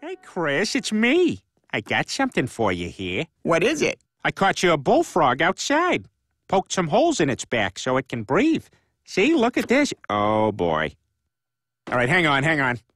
Hey, Chris, it's me. I got something for you here. What is it? I caught you a bullfrog outside. Poked some holes in its back so it can breathe. See, look at this. Oh, boy. All right, hang on, hang on.